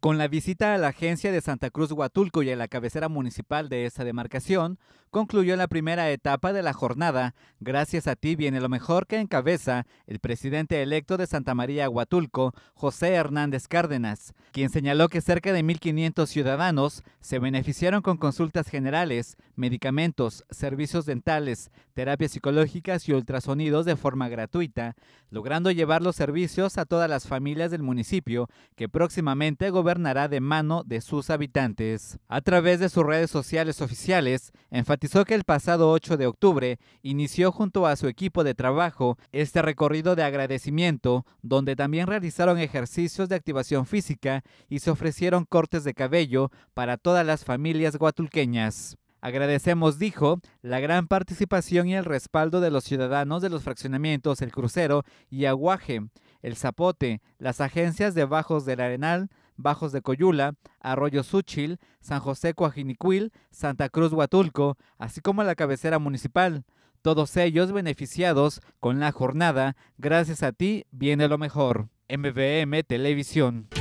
Con la visita a la agencia de Santa Cruz Huatulco y a la cabecera municipal de esa demarcación, concluyó la primera etapa de la jornada. Gracias a ti viene lo mejor que encabeza el presidente electo de Santa María Huatulco, José Hernández Cárdenas, quien señaló que cerca de 1.500 ciudadanos se beneficiaron con consultas generales, medicamentos, servicios dentales, terapias psicológicas y ultrasonidos de forma gratuita, logrando llevar los servicios a todas las familias del municipio que próximamente gobernará de mano de sus habitantes. A través de sus redes sociales oficiales, enfatizó que el pasado 8 de octubre inició junto a su equipo de trabajo este recorrido de agradecimiento, donde también realizaron ejercicios de activación física y se ofrecieron cortes de cabello para todas las familias guatulqueñas. Agradecemos, dijo, la gran participación y el respaldo de los ciudadanos de los fraccionamientos El Crucero y Aguaje, el Zapote, las agencias de Bajos del Arenal, Bajos de Coyula, Arroyo Súchil, San José Coajinicuil, Santa Cruz Huatulco, así como la cabecera municipal. Todos ellos beneficiados con la jornada. Gracias a ti viene lo mejor. MVM Televisión.